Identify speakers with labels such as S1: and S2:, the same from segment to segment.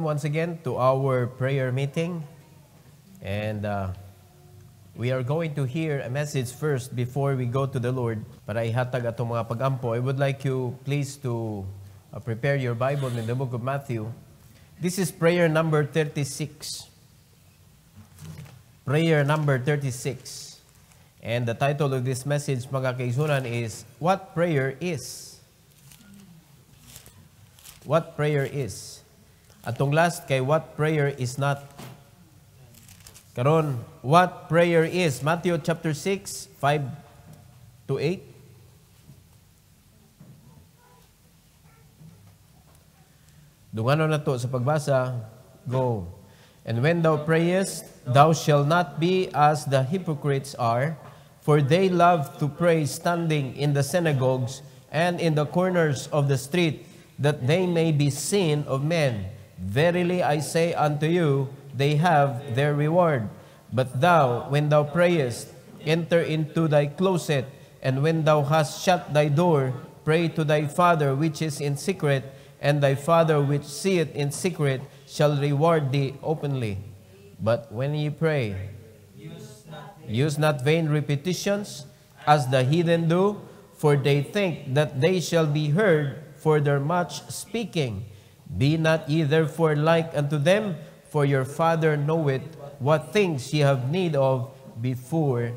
S1: welcome once again to our prayer meeting. And uh, we are going to hear a message first before we go to the Lord. Para ihatag atong mga pagampo, I would like you please to uh, prepare your Bible in the book of Matthew. This is prayer number 36. Prayer number 36. And the title of this message, mga kaisunan, is What Prayer Is. What Prayer Is. Atong last kay what prayer is not. Karon, what prayer is? Matthew chapter 6, 5 to 8. Dungano na to sa pagbasa, go. And when thou prayest, thou shalt not be as the hypocrites are, for they love to pray standing in the synagogues and in the corners of the street, that they may be seen of men. Verily I say unto you, they have their reward. But thou, when thou prayest, enter into thy closet, and when thou hast shut thy door, pray to thy Father which is in secret, and thy Father which seeth in secret shall reward thee openly. But when ye pray, use not vain, use not vain repetitions, as the heathen do, for they think that they shall be heard for their much speaking. Be not ye therefore like unto them, for your Father knoweth what things ye have need of before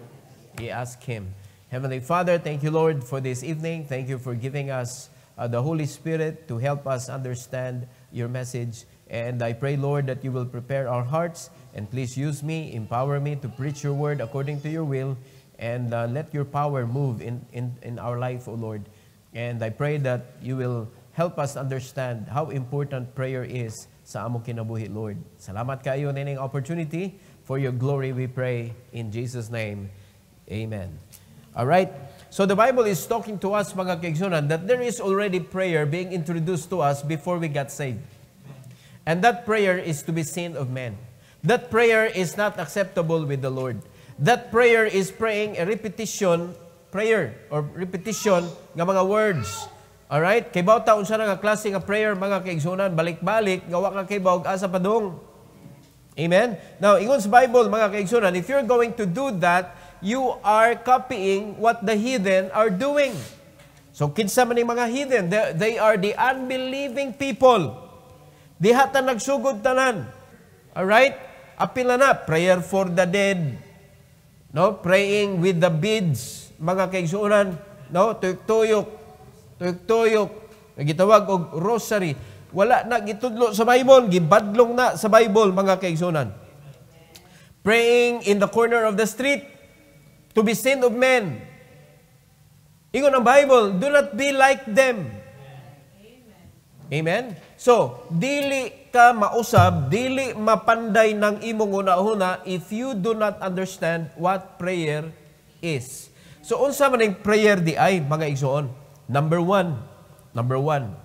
S1: ye ask Him. Heavenly Father, thank you, Lord, for this evening. Thank you for giving us uh, the Holy Spirit to help us understand your message. And I pray, Lord, that you will prepare our hearts and please use me, empower me to preach your word according to your will, and uh, let your power move in, in, in our life, O Lord. And I pray that you will help us understand how important prayer is sa among kinabuhi, Lord. Salamat kayo nining opportunity. For your glory we pray. In Jesus' name, Amen. All right. So the Bible is talking to us, mga kaigsunan, that there is already prayer being introduced to us before we got saved. And that prayer is to be seen of men. That prayer is not acceptable with the Lord. That prayer is praying a repetition prayer or repetition ng mga words Alright? Kay bawta unsa na nga klase nga prayer mga kaigsunan, balik-balik, gawa ka kay bawg asa padong. Amen? Now, ingon sa Bible mga kaigsunan, if you're going to do that, you are copying what the heathen are doing. So kinsa man ning mga heathen, they, they are the unbelieving people. Diha ta nagsugod tanan. All right? Apil na prayer for the dead. No, praying with the beads, mga kaigsuunan, no, tuyok-tuyok tuyok-tuyok, nagitawag og rosary, wala na gitudlo sa Bible, gibadlong na sa Bible mga kaigsunan. Praying in the corner of the street to be seen of men. Ingon ang Bible, do not be like them. Amen. So, dili ka mausab, dili mapanday ng imong una-una if you do not understand what prayer is. So, unsa man prayer di ay, mga igsoon? Number one, number one,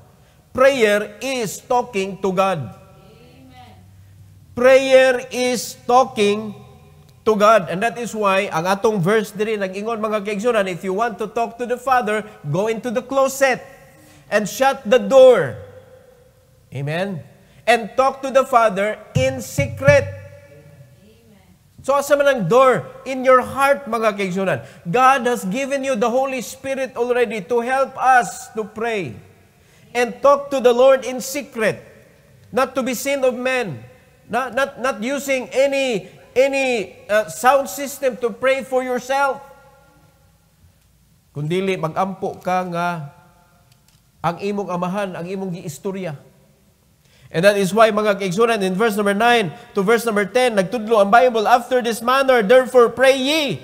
S1: prayer is talking to God. Amen. Prayer is talking to God. And that is why ang atong verse diri nag-ingon mga kaigsunan, if you want to talk to the Father, go into the closet and shut the door. Amen. And talk to the Father in secret. So asa man ang door in your heart mga kaigsunan. God has given you the Holy Spirit already to help us to pray and talk to the Lord in secret, not to be seen of men, not not not using any any uh, sound system to pray for yourself. Kundili magampo ka nga ang imong amahan, ang imong giistorya. And that is why mga kaigsunan, in verse number 9 to verse number 10, nagtudlo ang Bible, After this manner, therefore pray ye,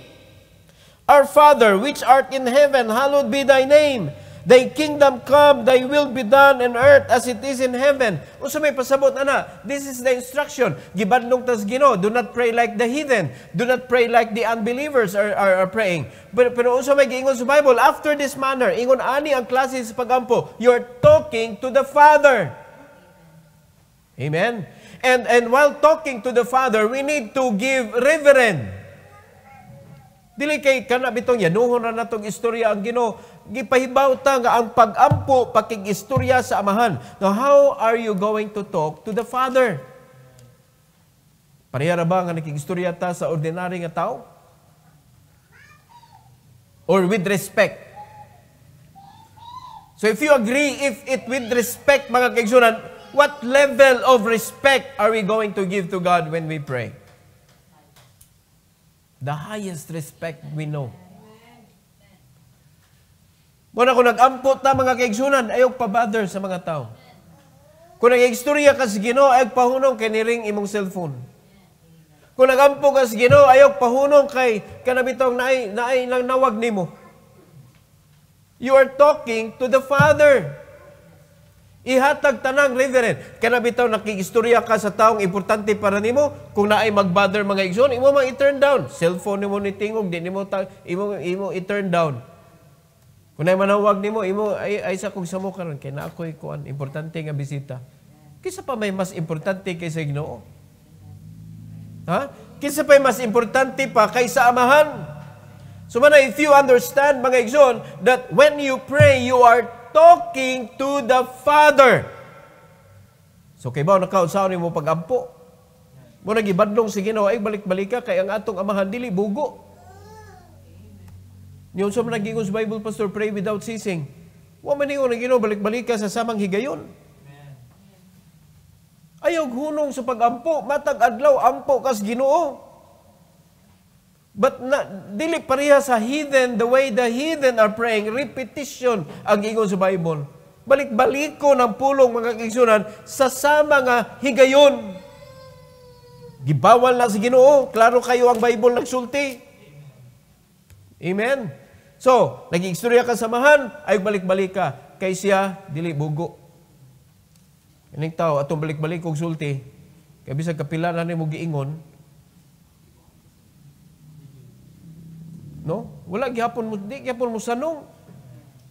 S1: Our Father, which art in heaven, hallowed be thy name. Thy kingdom come, thy will be done in earth as it is in heaven. Unsa may pasabot ana? This is the instruction. Gibadlong tas Gino, do not pray like the heathen. Do not pray like the unbelievers are, are, are praying. Pero, pero unsa may giingon sa Bible? After this manner, ingon ani ang klase sa pagampo, you're talking to the Father. Amen? And, and while talking to the Father, we need to give reverend. Dili kay kana bitong yanuhon na natong istorya ang Ginoo gipahibaw ta nga ang pagampo pakig-istorya sa amahan. Now how are you going to talk to the Father? Pareha ba nga nakig-istorya ta sa ordinary nga tao? Or with respect? So if you agree if it with respect mga kaigsoonan, what level of respect are we going to give to God when we pray? The highest respect we know. Muna kung nag ampo ta mga kaigsunan, ayaw pa-bother sa mga tao. Kung nag-ekstorya ka sa Ginoo, ayaw pahunong kay niring imong cellphone. Kung nagampo ka sa Ginoo, ayaw pahunong kay kanabitong naay naay lang nawag nimo. You are talking to the Father. Ihatag tanang reverend. Kana bitaw nakikistorya ka sa taong importante para nimo kung naay magbother mga igsoon, imo mang i-turn down. Cellphone nimo ni tingog di nimo ta, imo imo i-turn down. Kung naay manawag nimo, imo ay, ay sa kog samo karon kay naa koy kuan importante nga bisita. Kisa pa may mas importante kaysa Ginoo. Ha? Kisa pa may mas importante pa kaysa amahan. So man, if you understand mga igsoon that when you pray you are talking to the Father. So kay mao ni mo pagampo. Mo nagibadlong si Ginoo ay balik balik ka kay ang atong amahan dili bugo. Niyon sa nagingon sa Bible Pastor pray without ceasing. Wa man ningon ang Ginoo balik balik ka sa samang higayon. Ayaw hunong sa pagampo, matag adlaw ampo kas Ginoo. But na, dili pareha sa heathen, the way the heathen are praying, repetition ang ingon sa Bible. balik balik ko ng pulong mga kaigsunan sa sama nga higayon. Gibawal na sa Ginoo, klaro kayo ang Bible nagsulti. Amen. So, nag-iistorya ka samahan, ay balik-balik ka. Kay siya, dili bugo. Kaning tao, atong balik-balik kong sulti, kabisa kapila na ni mo giingon, No? Wala gihapon mo, di gihapon mo sanong.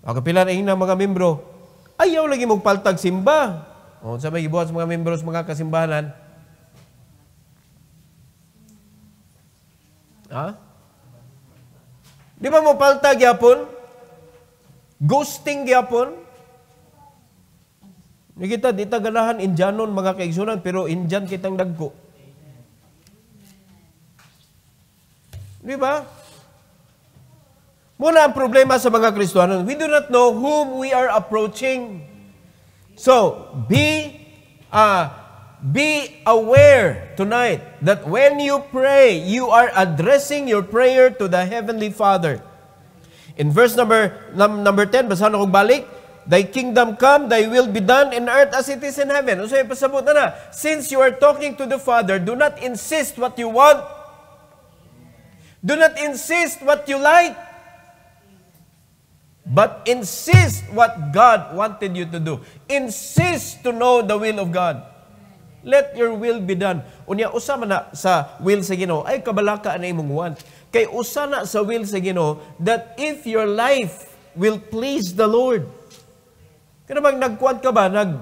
S1: Ang kapila na mga membro, ayaw lagi magpaltag simba. O, sa may gibuhat sa mga membro sa mga kasimbahanan. Ha? Di ba mo paltag gihapon? Ghosting gihapon? Nakita, di tagalahan Indianon mga kaigsunan, pero Indian kitang dagko. Di ba? Muna ang problema sa mga Kristiyano, we do not know whom we are approaching. So, be uh, be aware tonight that when you pray, you are addressing your prayer to the Heavenly Father. In verse number number 10, basahan ko balik, Thy kingdom come, thy will be done in earth as it is in heaven. so, pasabot na na. Since you are talking to the Father, do not insist what you want. Do not insist what you like. But insist what God wanted you to do. Insist to know the will of God. Let your will be done. Unya usa man sa will sa Ginoo ay kabalaka na imong want. Kay usa na sa will sa Ginoo that if your life will please the Lord. Kaya bang nagkuan ka ba nag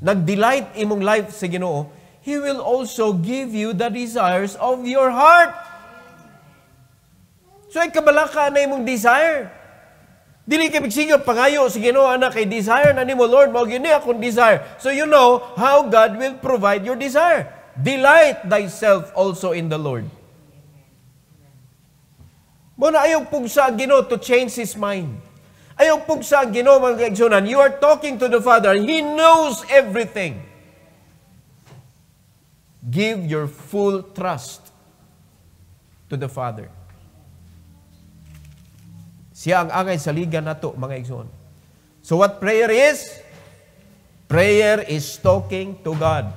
S1: nag-delight imong life sa Ginoo, he will also give you the desires of your heart. So ay kabalaka na imong desire. Dili kay bigsigyo pangayo sa Ginoo ana kay desire na nimo Lord mao gyud akong desire. So you know how God will provide your desire. Delight thyself also in the Lord. Mo na ayaw pugsa Ginoo to change his mind. Ayaw pugsa ang Ginoo mga kaigsunan. You are talking to the Father he knows everything. Give your full trust to the Father. Siya ang angay sa ligan nato mga igsoon. So what prayer is? Prayer is talking to God.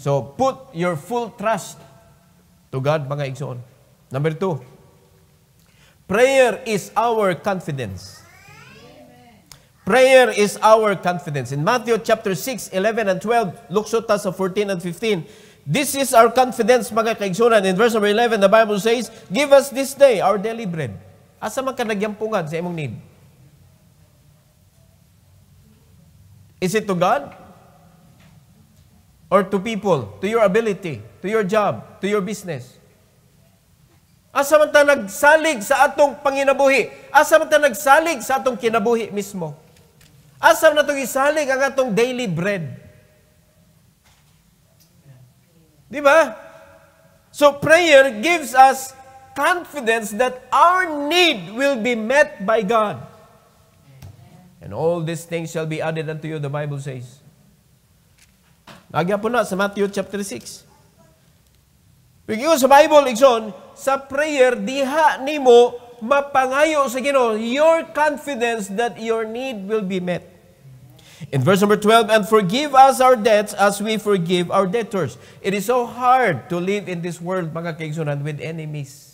S1: So put your full trust to God mga igsoon. Number two, prayer is our confidence. Prayer is our confidence. In Matthew chapter 6, 11 and 12, luksota sa 14 and 15, This is our confidence, mga kaigsunan. In verse number 11, the Bible says, Give us this day our daily bread. Asa man ka nagyampungan sa imong need? Is it to God? Or to people? To your ability? To your job? To your business? Asa man ta nagsalig sa atong panginabuhi? Asa man ta nagsalig sa atong kinabuhi mismo? Asa man natong isalig ang atong daily bread? Di ba? So prayer gives us confidence that our need will be met by God. And all these things shall be added unto you, the Bible says. Nagya po na sa Matthew chapter 6. Because sa Bible, Ikson, sa prayer, diha nimo mapangayo sa Ginoo your confidence that your need will be met. In verse number 12, and forgive us our debts as we forgive our debtors. It is so hard to live in this world, mga kaigsunan, with enemies.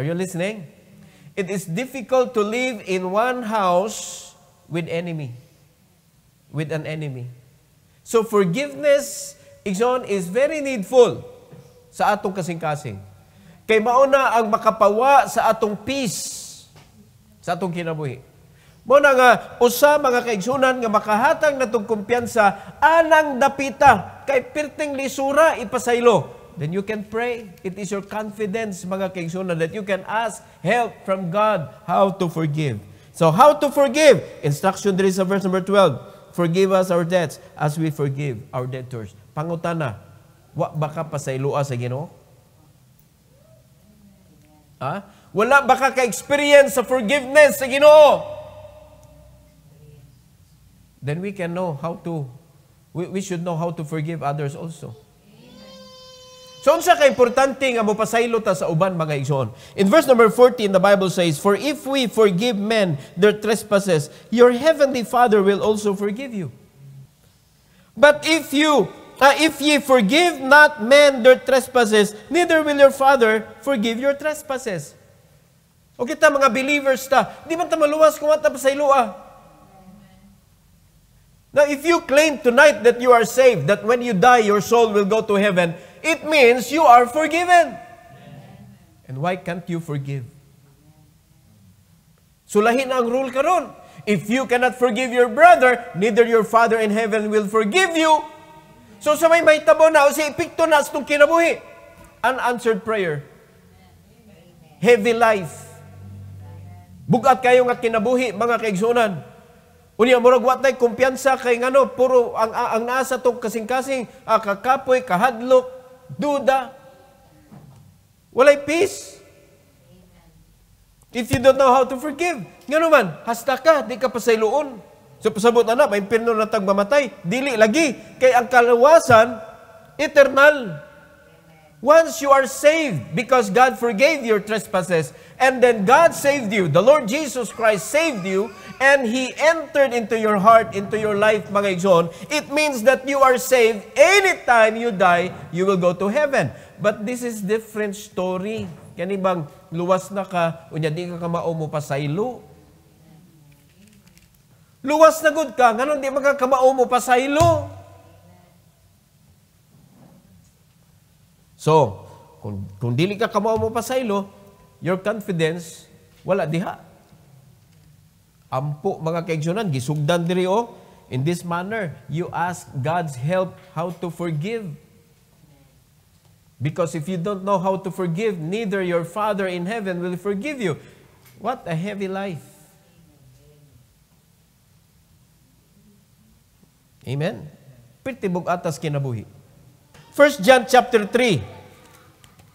S1: Are you listening? It is difficult to live in one house with enemy, with an enemy. So forgiveness, Ikson, is very needful sa atong kasing-kasing. Kay mauna ang makapawa sa atong peace, sa atong kinabuhi. Muna nga, usa mga kaigsunan nga makahatag na itong kumpiyansa, anang dapita, kay pirting lisura ipasaylo then you can pray. It is your confidence, mga kaigsunan, that you can ask help from God how to forgive. So, how to forgive? Instruction there is a verse number 12. Forgive us our debts as we forgive our debtors. Pangutana, wa baka pa sa pasailua sa Ginoo? Ha? Wala baka ka-experience sa forgiveness sa Ginoo? Then we can know how to, we, we should know how to forgive others also. So unsa ka importante nga mopasaylo ta sa uban mga igsoon. In verse number 14 the Bible says, "For if we forgive men their trespasses, your heavenly Father will also forgive you." But if you uh, if ye forgive not men their trespasses, neither will your Father forgive your trespasses. O kita mga believers ta, di man ta maluwas kung ata pasaylo ah. Now, if you claim tonight that you are saved, that when you die, your soul will go to heaven, It means you are forgiven. And why can't you forgive? Sulahin ang rule karon. If you cannot forgive your brother, neither your Father in heaven will forgive you. So sa may mahitabo na, si ipikto na itong kinabuhi. Unanswered prayer. Heavy life. Bugat kayo nga kinabuhi, mga kaigsunan. Unya, murag watay kumpiyansa kay ngano, puro ang, ang, ang nasa itong kasing-kasing, ah, kakapoy, kahadlok, duda, walay peace. If you don't know how to forgive, nga man, hasta ka, di ka pa sa iluon. So pasabot na na, may pirno na tagmamatay. Dili lagi. Kay ang kalawasan, eternal. Once you are saved because God forgave your trespasses, and then God saved you, the Lord Jesus Christ saved you, and He entered into your heart, into your life, mga igsoon, it means that you are saved. Anytime you die, you will go to heaven. But this is different story. Kani bang luwas na ka, unya di ka kamao mo pa sa ilo. Luwas na good ka, nganon di magkakamao mo pa sa ilo. So, kung, kung dili ka kamao mo pa sa ilo, your confidence, wala diha. Ampo mga kaigsyonan, gisugdan diri o. Oh. In this manner, you ask God's help how to forgive. Because if you don't know how to forgive, neither your Father in heaven will forgive you. What a heavy life. Amen? Pretty bugatas kinabuhi. 1 John chapter 3,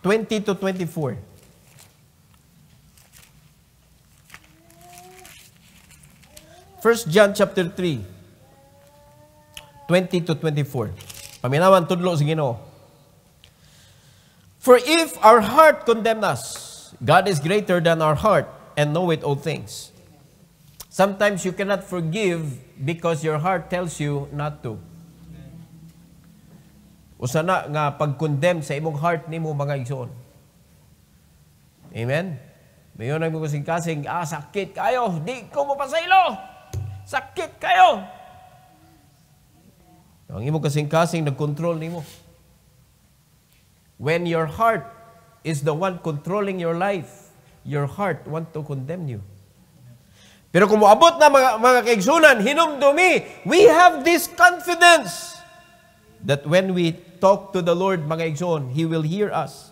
S1: 20 to 24. First John chapter 3, 20 to 24. Paminawan tudlo sa Ginoo. For if our heart condemn us, God is greater than our heart and knoweth all things. Sometimes you cannot forgive because your heart tells you not to. o sana nga pag-condemn sa imong heart nimo mga igsoon. Amen? Mayon ang kasing ah, sakit kayo, di ko mo mapasaylo. Sakit kayo. Ang imo kasing-kasing nag-control nimo. When your heart is the one controlling your life, your heart want to condemn you. Pero kung moabot na mga, mga kaigsunan, hinumdumi, we have this confidence that when we talk to the Lord, mga igsoon. He will hear us.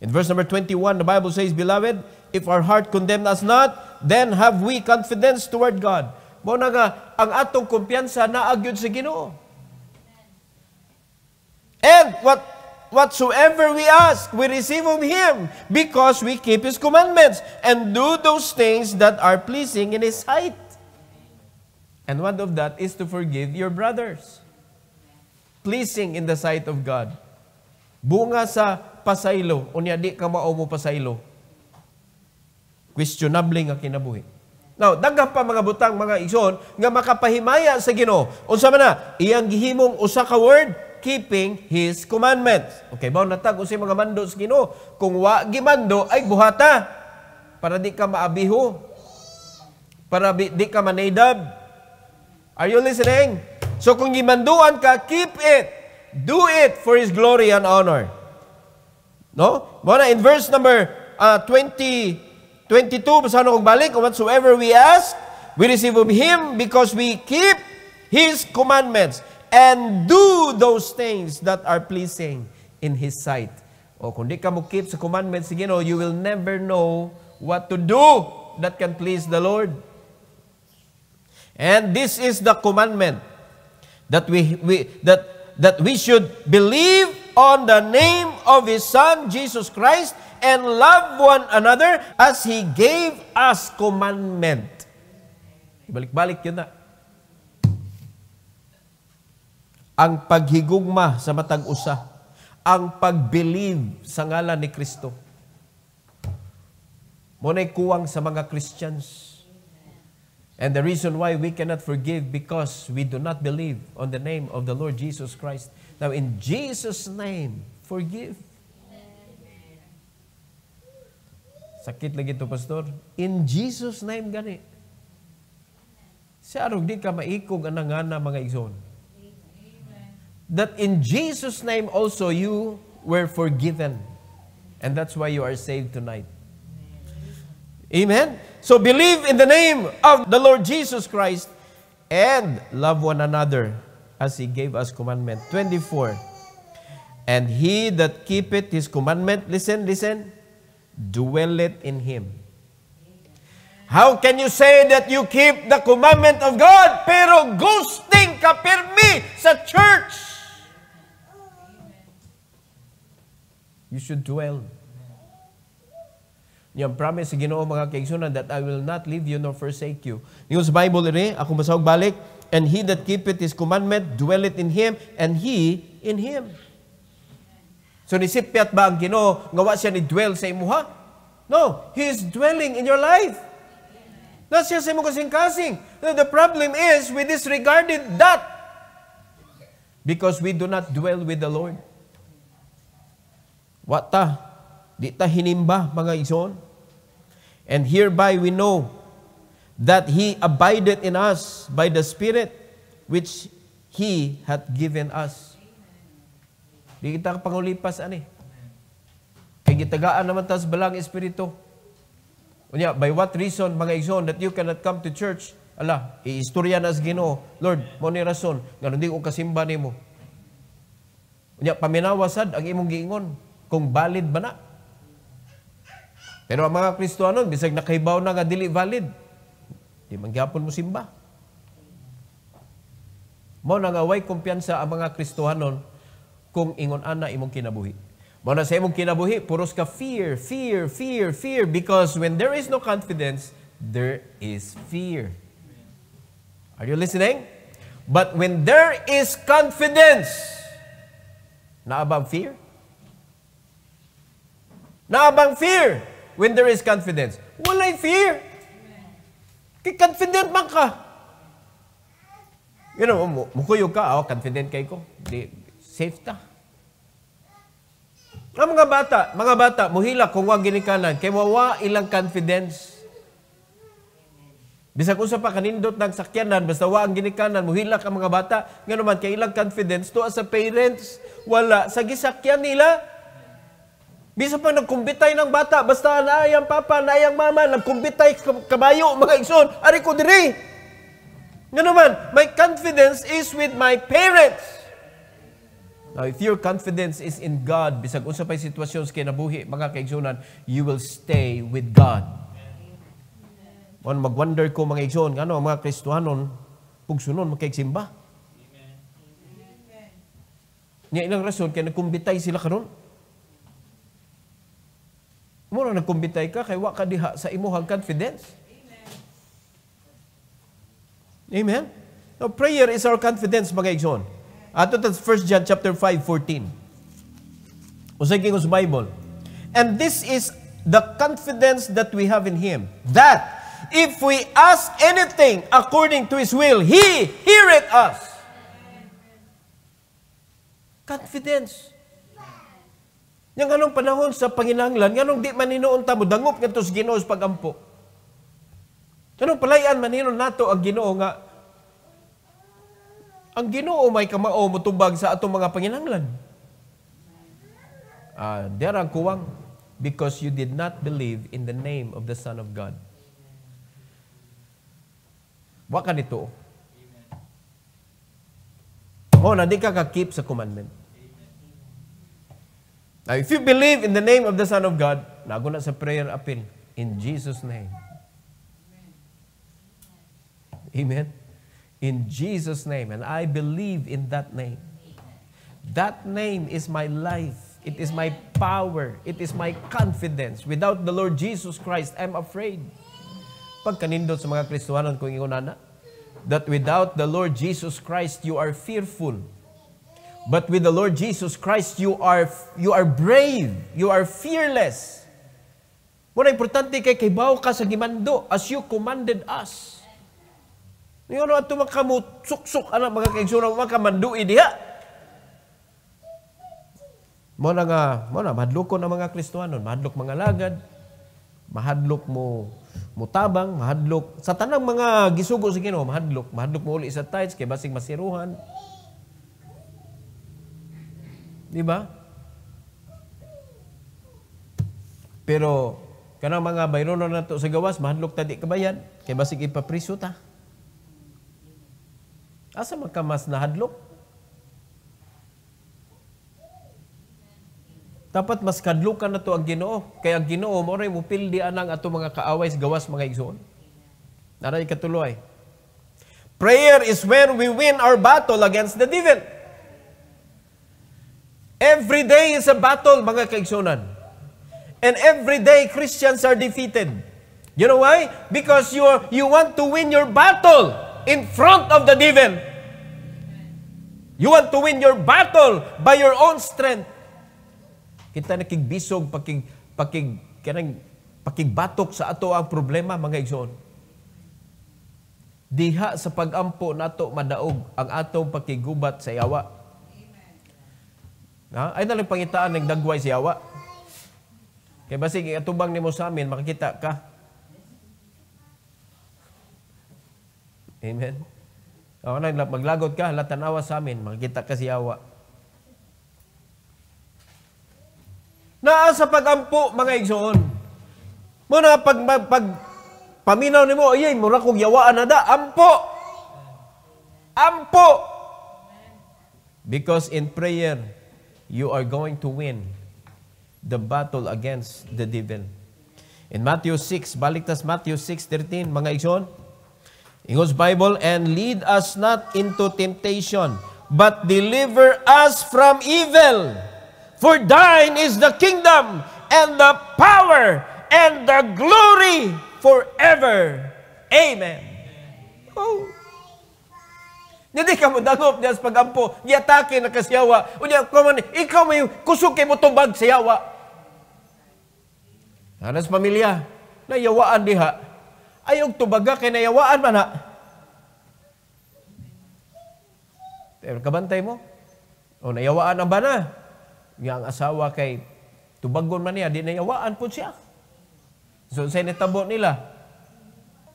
S1: In verse number 21, the Bible says, Beloved, if our heart condemn us not, then have we confidence toward God. Mo nga, ang atong kumpiyansa naagyod sa Ginoo. And what whatsoever we ask, we receive of Him, because we keep His commandments and do those things that are pleasing in His sight. And one of that is to forgive your brothers. pleasing in the sight of God. Bunga sa pasaylo, unya di ka mao mo pasaylo. Questionable nga kinabuhi. Now, daghang pa mga butang mga igsoon nga makapahimaya sa Ginoo. Unsa man na iyang gihimong usa ka word keeping his commandments. Okay, ba natag usay mga mando sa Ginoo, kung wa gimando ay buhata para di ka maabiho. Para di ka manedab. Are you listening? So kung gimanduan ka, keep it. Do it for His glory and honor. No? Muna, in verse number uh, 20, 22, basahan kong balik, whatsoever we ask, we receive of Him because we keep His commandments and do those things that are pleasing in His sight. O kung di ka mo keep sa commandments, you know, you will never know what to do that can please the Lord. And this is the commandment that we, we that that we should believe on the name of his son Jesus Christ and love one another as he gave us commandment. Balik-balik yun na. Ang paghigugma sa matag usa, ang pagbelieve sa ngalan ni Kristo. Muna'y kuwang sa mga Christians And the reason why we cannot forgive because we do not believe on the name of the Lord Jesus Christ. Now, in Jesus' name, forgive. Sakit lagi to Pastor. In Jesus' name, gani. Sa arog di ka maikog ang nangana mga igsoon. That in Jesus' name also you were forgiven. And that's why you are saved tonight. Amen? So believe in the name of the Lord Jesus Christ and love one another as He gave us commandment. 24. And he that keepeth His commandment, listen, listen, dwelleth in Him. How can you say that you keep the commandment of God pero ghosting ka pirmi sa church? You should dwell. Yung promise si Ginoo mga kaigsunan that I will not leave you nor forsake you. Niyo sa Bible ini, ako masawag balik, and he that keepeth his commandment dwelleth in him and he in him. So ni nisipyat ba ang Ginoo nga wa siya ni dwell sa imuha? No, he is dwelling in your life. That's sa imong kasing-kasing. The problem is we disregarded that because we do not dwell with the Lord. What Di ta hinimba mga igsoon. And hereby we know that He abided in us by the Spirit which He hath given us. Di kita pangulipas, ani. Kay gitagaan naman tas balang Espiritu. Unya, by what reason, mga igsoon, that you cannot come to church? Ala, iistorya na gino. Lord, mo ni rason, nga di ko kasimba nimo. Unya, paminawasad ang imong giingon kung valid ba na pero ang mga Kristohanon, bisag nakahibaw na nga dili valid, di mangyapon mo simba. Mao na nga way kumpiyansa ang mga Kristohanon kung ingon ana imong kinabuhi. Mao na sa imong kinabuhi, puros ka fear, fear, fear, fear because when there is no confidence, there is fear. Are you listening? But when there is confidence, naabang fear? Naabang fear? When there is confidence, walay fear. Kay confident man ka. You know, mukuyog ka, oh, confident kay ko. Di, safe ta. Ang mga bata, mga bata, muhila kung wag ginikanan, kay wawa ilang confidence. Bisag usa pa kanindot ng sakyanan, basta wa ang ginikanan, muhila ka mga bata, nga naman, kay ilang confidence to as a parents, wala sa gisakyan nila, Bisa pang nagkumbitay ng bata, basta naayang papa, naayang mama, nagkumbitay kabayo, mga igsoon, ari ko diri. Nga naman, my confidence is with my parents. Now, if your confidence is in God, bisag unsa pay sitwasyon sa kinabuhi, mga kaigsonan, you will stay with God. Mag-wonder ko mga igsoon, ano mga Kristuhanon, pugsunon magkaigsimba. Niya ilang rason kaya nagkumbitay sila karon. Muna nagkumbitay ka, kay wa ka diha sa imuhang confidence. Amen? Amen. Now, prayer is our confidence, mga igsoon. Ato ta 1 John chapter 5:14. Usay kingo sa Bible. And this is the confidence that we have in Him, that if we ask anything according to His will, He heareth us. Confidence. Yang anong panahon sa panginahanglan, nganong di maninoon mo, dangop nga sa ginoo sa pagampo. Anong palayan maninon nato ang ginoo nga, ang ginoo may kamao mutubag sa atong mga panginahanglan. Uh, ah, there ang kuwang, because you did not believe in the name of the Son of God. Wa ka nito. Mo na ka ka keep sa commandment. Now, if you believe in the name of the Son of God, nago na sa prayer appeal. In Jesus' name. Amen? In Jesus' name. And I believe in that name. That name is my life. It is my power. It is my confidence. Without the Lord Jesus Christ, I'm afraid. Pagkanindot sa mga Kristuhanon kung ingunana, that without the Lord Jesus Christ, you are fearful. But with the Lord Jesus Christ, you are, you are brave. You are fearless. Wala importante kay kibaw ka sa gimando as you commanded us. Ngayon ano ato makamutsok-sok anak mga kaigsurang makamando idiha. Mo na nga, muna, na, mahadlokon ang mga Kristohanon. Mahadlok mga lagad. Mahadlok mo mutabang, mahadlok. Sa tanang mga gisugo sa Ginoo, mahadlok. Mahadlok mo uli sa tides, kay basig masiruhan. Di ba? Pero kanang mga bayrono na to sa gawas, mahadlok tadi kabayan, kay basig ipapriso ta. Asa magkamas na hadlok? Dapat mas kadlukan na to ang Ginoo. Kay ang Ginoo mo ray mupildi anang ato mga kaaway sa gawas mga igsoon. Naray katuloy. Prayer is when we win our battle against the devil. Every day is a battle, mga kaigsunan. And every day, Christians are defeated. You know why? Because you are, you want to win your battle in front of the devil. You want to win your battle by your own strength. Kita nakigbisog, pakig, pakig, kanang, pakigbatok sa ato ang problema, mga igsoon. Diha sa pagampo nato madaog ang atong pakigubat sa yawa na? Ay lang pangitaan, ng dagway si Awa. Kaya basig, atubang ni mo sa amin, makikita ka. Amen? O, na, maglagot ka, latanawa sa amin, makikita ka si Awa. Naa sa pagampo, mga igsoon. Muna, pag, pag, pag paminaw ni mo, ayay, mura kong yawaan na da, ampo! Ampo! Because in prayer, you are going to win the battle against the devil. In Matthew 6, baliktas Matthew 6.13, mga igsoon, Ingos Bible, and lead us not into temptation, but deliver us from evil. For thine is the kingdom, and the power, and the glory forever. Amen. Oh. Hindi ka mo dangop niya sa pagampo, giatake na kasiyawa. O niya, kaman, ikaw may kusuke mo tubag siyawa. Anas pamilya, nayawaan diha. Ayog tubaga kay nayawaan man ha. Pero kabantay mo. O nayawaan ang bana. Nga ang asawa kay tubagon man niya, di nayawaan po siya. So, sa nitabo nila.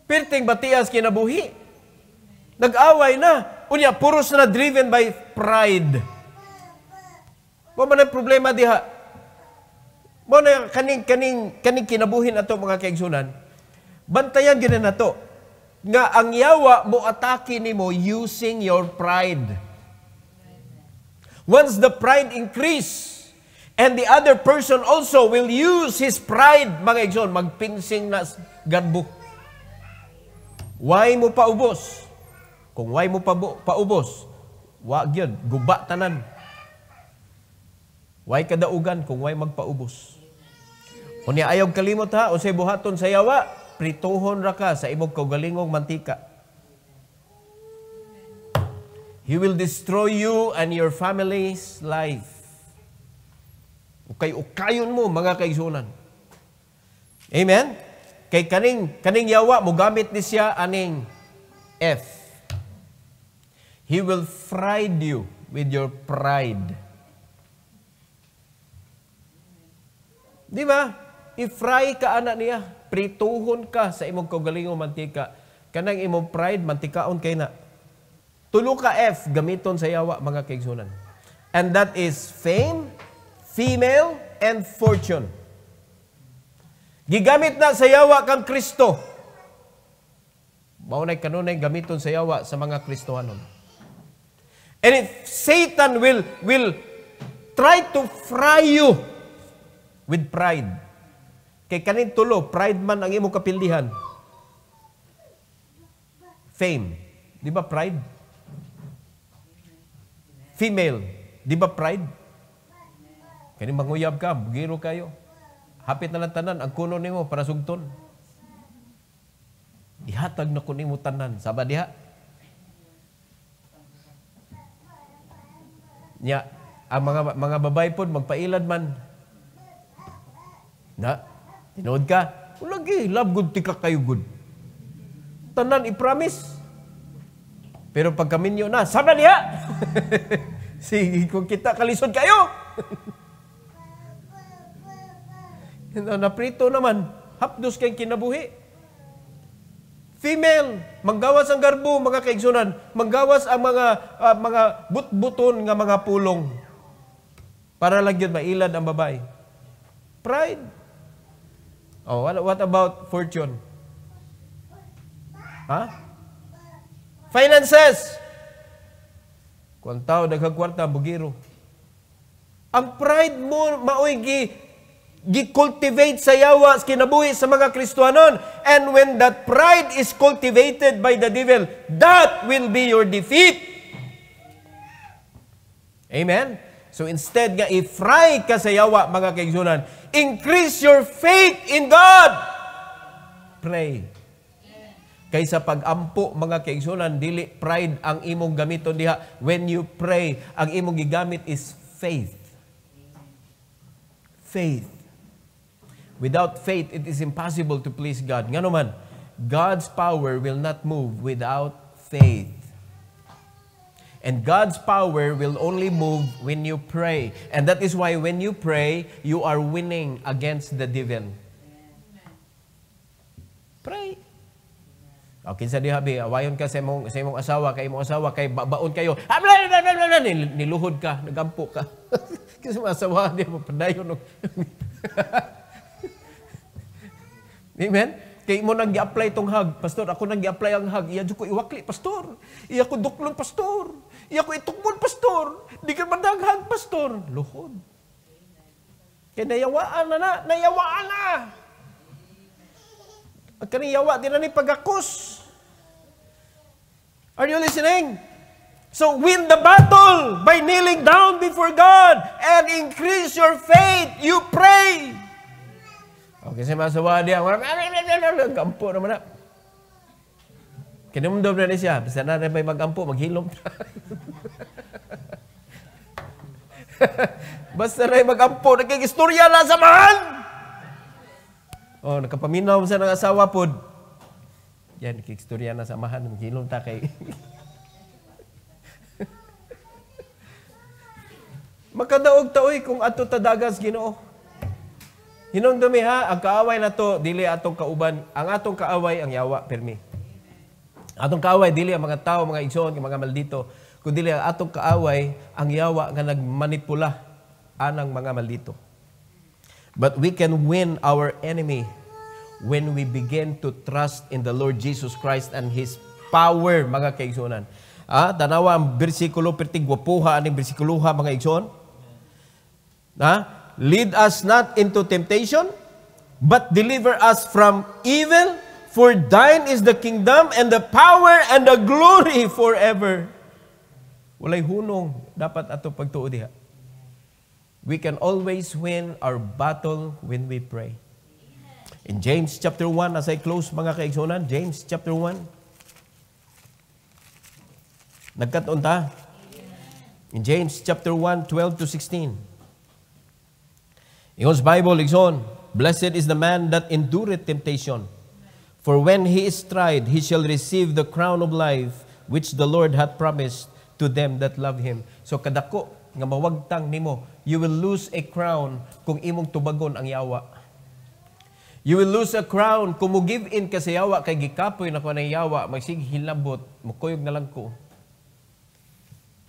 S1: Pirting batias kinabuhi. Nag-away na. Unya, puros na driven by pride. Mo man problema diha. Mo na kaning kaning kaning kinabuhin ato mga kaigsunan. Bantayan gina to. nga ang yawa mo atake nimo using your pride. Once the pride increase and the other person also will use his pride mga igsoon magpinsing na gadbo. Why mo pa ubos? Kung way mo pa paubos, wa yun, guba tanan. Way kadaugan kung way magpaubos. Unya ayog kalimot ha, usay buhaton sa yawa, prituhon ra ka sa imong kaugalingong mantika. He will destroy you and your family's life. Ukay ukayon mo mga kaigsunan. Amen. Kay kaning kaning yawa mo gamit ni siya aning F. He will fry you with your pride. Di ba? I-fry ka anak niya. Prituhon ka sa imong kaugalingong mantika. Kanang imong pride, mantikaon kay na. Tulo ka F, gamiton sa yawa mga kaigsunan. And that is fame, female, and fortune. Gigamit na sa yawa kang Kristo. Maunay kanunay gamiton sa yawa sa mga Kristohanon. And if Satan will, will try to fry you with pride. Kay kanin tulo, pride man ang imo kapildihan. Fame. Di ba pride? Female. Di ba pride? Kani manguyab ka, giro kayo. Hapit na lang tanan, ang kuno nimo para sugton. Ihatag na ko nimo tanan. Saba diha, Nya, ang mga, mga babae po, magpailad man. Na, tinood ka. Lagi, love good, tika kayo good. Tanan, i-promise. Pero pag kaminyo na, sana niya! Sige, kung kita, kalisod kayo! Naprito naman, hapdos kayong kinabuhi. Female, manggawas ang garbo mga kaigsunan, manggawas ang mga uh, mga butbuton nga mga pulong. Para lang yun mailad ang babae. Pride. Oh, what, what about fortune? Ha? Huh? Finances. Kung tao daghang kwarta bugiro. Ang pride mo maoy gi gi-cultivate sa yawa kinabuhi sa mga Kristohanon. And when that pride is cultivated by the devil, that will be your defeat. Amen? So instead nga, i-fry ka sa yawa, mga kaigsunan. Increase your faith in God. Pray. Kaysa pag-ampo, mga kaigsunan, dili pride ang imong gamiton diha. When you pray, ang imong gigamit is faith. Faith. Without faith, it is impossible to please God. Nga naman, God's power will not move without faith. And God's power will only move when you pray. And that is why when you pray, you are winning against the devil. Pray. O, oh, kinsa di habi, awayon ka sa imong, sa imong asawa, kay imong asawa, kay babaon kayo. Ah, niluhod ka, nagampo ka. kinsa mga asawa, di mo padayon. Amen? Kay mo nang gi-apply tong hug, pastor. Ako nang gi-apply ang hug. Iya ko iwakli, pastor. Iya ko duklon, pastor. Iya ko itukmon, pastor. Di ka man hug, pastor. Luhod. Kay nayawaan na na. Nayawaan na. Ang kaning yawa, di na ni pagakus. Are you listening? So win the battle by kneeling down before God and increase your faith. You pray. Okey, saya masuk bawah dia. Kampuk dah menap. Kena mendo Malaysia. Pesan dah dari bagi kampuk bagi hilum. Berserai bagi kampuk dekat historia lah zaman. Oh, nak peminau pesan nak sawah pun. Yang dekat historia lah zaman bagi hilum tak kai. Maka dah ug kung ato tadagas Ginoo. Hinungdumi ha, ang kaaway na to, dili atong kauban. Ang atong kaaway, ang yawa, permi. Atong kaaway, dili ang mga tao, mga igsoon, mga maldito. Kung dili ang atong kaaway, ang yawa nga nagmanipula anang mga maldito. But we can win our enemy when we begin to trust in the Lord Jesus Christ and His power, mga kaigsunan. Ah, tanawa ang bersikulo, perting gwapuha, aning bersikuloha, mga igsoon. Ha? Ah? Lead us not into temptation, but deliver us from evil. For thine is the kingdom and the power and the glory forever. Walay hunong dapat ato pagtuo diha. We can always win our battle when we pray. In James chapter 1, as I close mga kaigsunan, James chapter 1, Nagkaton ta? In James chapter 1, 12 to 16. Ingon sa Bible, Ikson, Blessed is the man that endureth temptation. For when he is tried, he shall receive the crown of life which the Lord hath promised to them that love him. So kadako nga mawagtang nimo, you will lose a crown kung imong tubagon ang yawa. You will lose a crown kung mo give in ka sa yawa kay gikapoy na ko ng yawa, magsig hilabot, mukuyog na lang ko.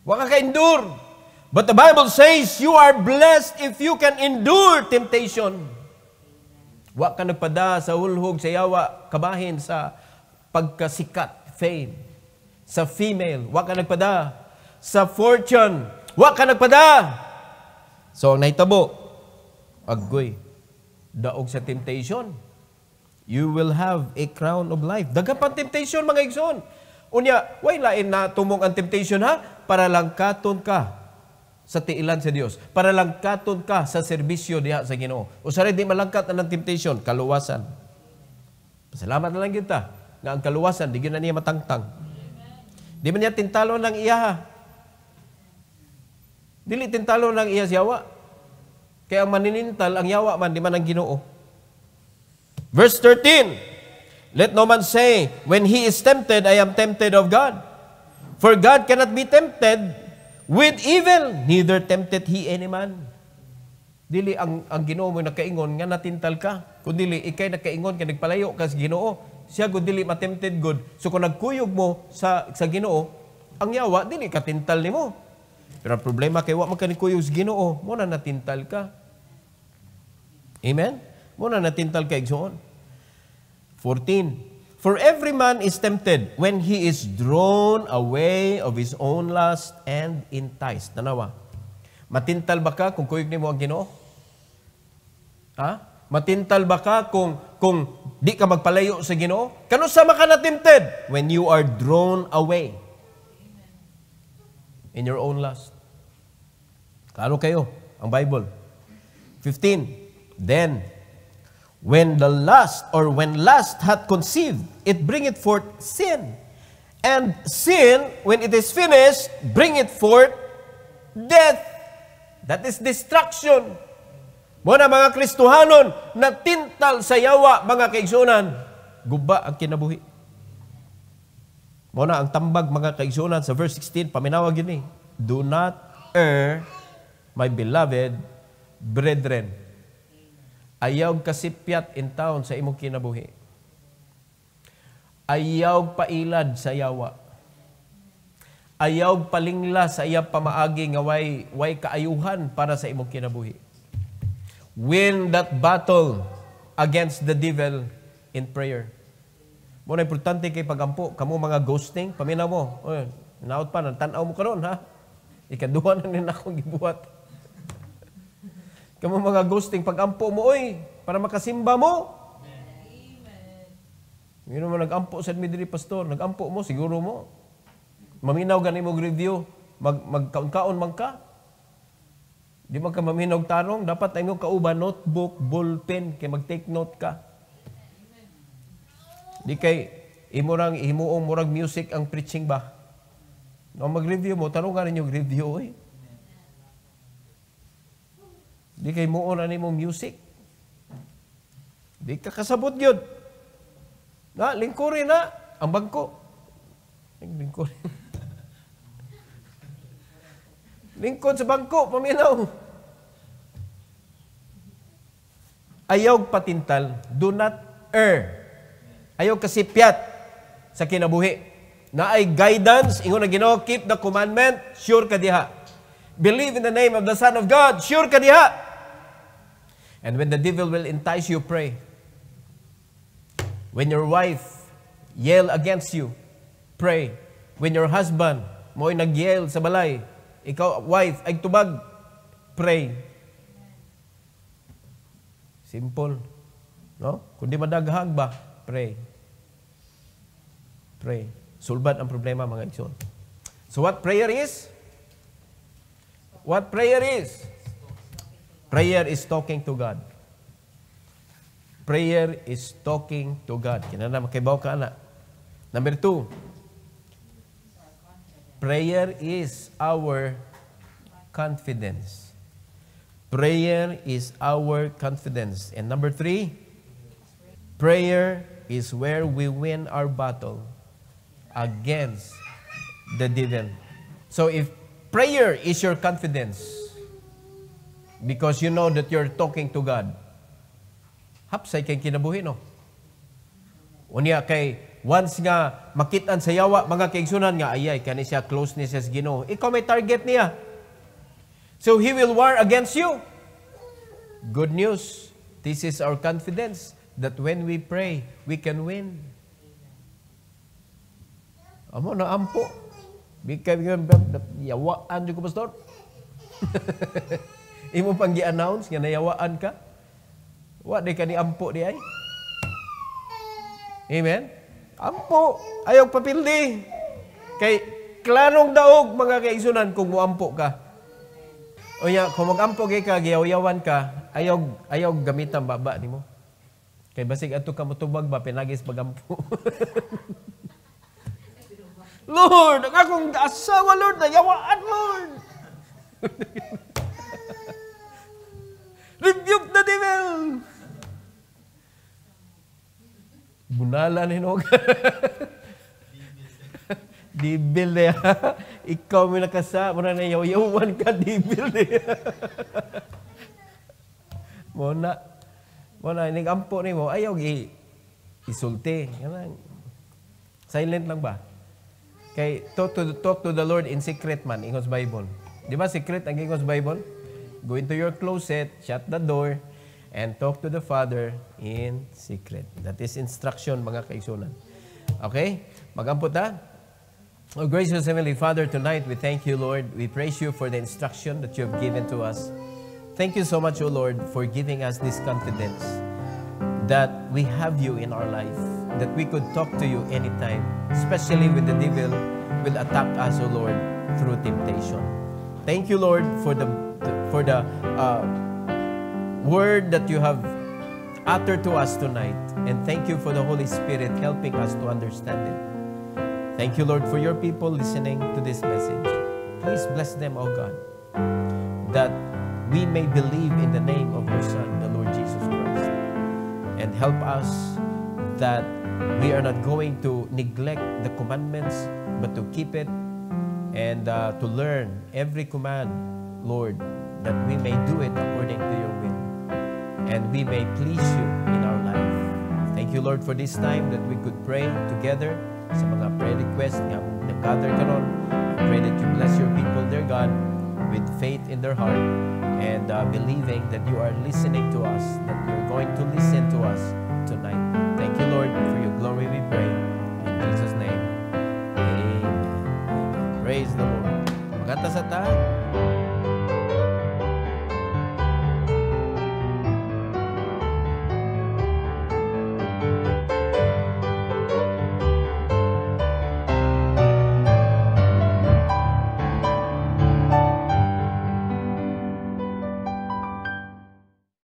S1: Wa ka endure. But the Bible says, you are blessed if you can endure temptation. Wa ka nagpada sa hulhog, sa yawa, kabahin sa pagkasikat, fame. Sa female, wa ka nagpada. Sa fortune, wa ka nagpada. So, ang nahitabo, agoy, daog sa temptation. You will have a crown of life. Daga Dagapang temptation, mga igsoon. Unya, way lain na tumong ang temptation ha, para lang katon ka sa tiilan sa Dios para lang katod ka sa serbisyo diha sa Ginoo. Usaray di malangkat ang temptation, kaluwasan. Pasalamat na lang kita nga ang kaluwasan di gyud niya matangtang. Amen. Di man niya tintalo ng iya. Dili tintalo ng iya siyawa. Kaya ang maninintal ang yawa man di man ang Ginoo. Verse 13. Let no man say, when he is tempted, I am tempted of God. For God cannot be tempted with evil, neither tempted he any man. Dili ang, ang ginoo mo nakaingon, nga natintal ka. Kung dili, ikay nakaingon, ka nagpalayo, kas ginoo, siya gud dili matempted gud. So kung nagkuyog mo sa, sa ginoo, ang yawa, dili ka tintal nimo. Pero ang problema kay wa makanikuyog sa ginoo, mo na natintal ka. Amen? Mo na natintal ka, igsoon. 14. For every man is tempted when he is drawn away of his own lust and enticed. Tanawa. Matintal ba ka kung kuyog nimo ang Ginoo? Ha? Matintal ba ka kung kung di ka magpalayo sa Ginoo? Kano sa maka na tempted when you are drawn away in your own lust. Kano kayo ang Bible? 15. Then When the lust or when lust hath conceived, it bringeth forth sin. And sin, when it is finished, bringeth forth death. That is destruction. Muna mga Kristuhanon, natintal sa yawa mga kaigsunan, guba ang kinabuhi. Muna ang tambag mga kaigsunan sa verse 16, paminawag yun eh. Do not err, my beloved brethren. Ayaw kasipyat in town sa imong kinabuhi. Ayaw pailad sa yawa. Ayaw palingla sa iya pamaagi nga way, way kaayuhan para sa imong kinabuhi. Win that battle against the devil in prayer. Mo importante kay pagampo, kamo mga ghosting, paminaw mo. Oy, naot pa nan tan-aw mo karon ha. Ikaduhan na nin akong gibuhat. Kamu mga ghosting, pag-ampo mo oy para makasimba mo. Amen. Yun mo nagampo sa midri pastor, nagampo mo siguro mo. Maminaw gani mo review, mag magkaon-kaon man ka. Di man ka maminaw tarong. dapat ay mo kauban notebook, ballpen kay mag-take note ka. Amen. Di kay imo nang murag music ang preaching ba. No mag-review mo, tanong ka rin yung review eh. Di kay muon ani mo music. Di ka kasabot gyud. Na lingkuri na ang bangko. Lingkuri. Lingkod sa bangko, paminaw. Ayaw patintal, do not err. Ayaw kasipyat sa kinabuhi. Na ay guidance, ingon na ginawa, keep the commandment, sure ka diha. Believe in the name of the Son of God, sure ka diha. And when the devil will entice you, pray. When your wife yell against you, pray. When your husband mo'y nag-yell sa balay, ikaw, wife, ay tubag, pray. Simple. No? Kundi madaghag ba, pray. Pray. Sulbat ang problema, mga igsoon. So what prayer is? What prayer is? Prayer is talking to God. Prayer is talking to God. Kinana makibaw ka ana. Number two, prayer is our confidence. Prayer is our confidence. And number three, prayer is where we win our battle against the devil. So if prayer is your confidence, Because you know that you're talking to God. Hapsay kay kinabuhi, no? Unya kay, once nga makitan sa yawa, mga kaigsunan nga, ayay, kani siya closeness as gino. Ikaw may target niya. So he will war against you. Good news. This is our confidence that when we pray, we can win. Amo na ampo. Bigay bigay yawaan ko pastor. Imo pang gi-announce nga nayawaan ka. Wa di ka ni ampo di ay. Amen. Ampo ayaw papildi. Kay klanong daog mga kaigsunan kung muampo ka. O oh, niya, kung magampo kay ka, giyaw ka, ayaw, ayaw gamit ang baba ni mo. Kay basig ato ka mutubag ba, pinagis pagampo. Lord, ang akong asawa, Lord, nayawaan, Lord. Rebuke the devil! Bunala ni Nog. dibil na Ikaw may nakasa. Muna na yaw-yawan ka, dibil na Muna. Muna, inigampo ni mo. Ayaw, gi isulti. Ganang. Silent lang ba? Kay, talk to, talk to the Lord in secret man, ingos Bible. Di ba secret ang ingos Bible? go into your closet, shut the door, and talk to the Father in secret. That is instruction, mga kaisunan. Okay? magamputa. Oh, gracious Heavenly Father, tonight we thank you, Lord. We praise you for the instruction that you have given to us. Thank you so much, O Lord, for giving us this confidence that we have you in our life, that we could talk to you anytime, especially when the devil will attack us, O Lord, through temptation. Thank you, Lord, for the for the uh, word that you have uttered to us tonight. And thank you for the Holy Spirit helping us to understand it. Thank you, Lord, for your people listening to this message. Please bless them, O God, that we may believe in the name of your Son, the Lord Jesus Christ. And help us that we are not going to neglect the commandments, but to keep it and uh, to learn every command, Lord, that we may do it according to your will and we may please you in our life. Thank you, Lord, for this time that we could pray together sa mga prayer requests nga nag karon, I pray that you bless your people, dear God, with faith in their heart and uh, believing that you are listening to us, that you're going to listen to us tonight. Thank you, Lord.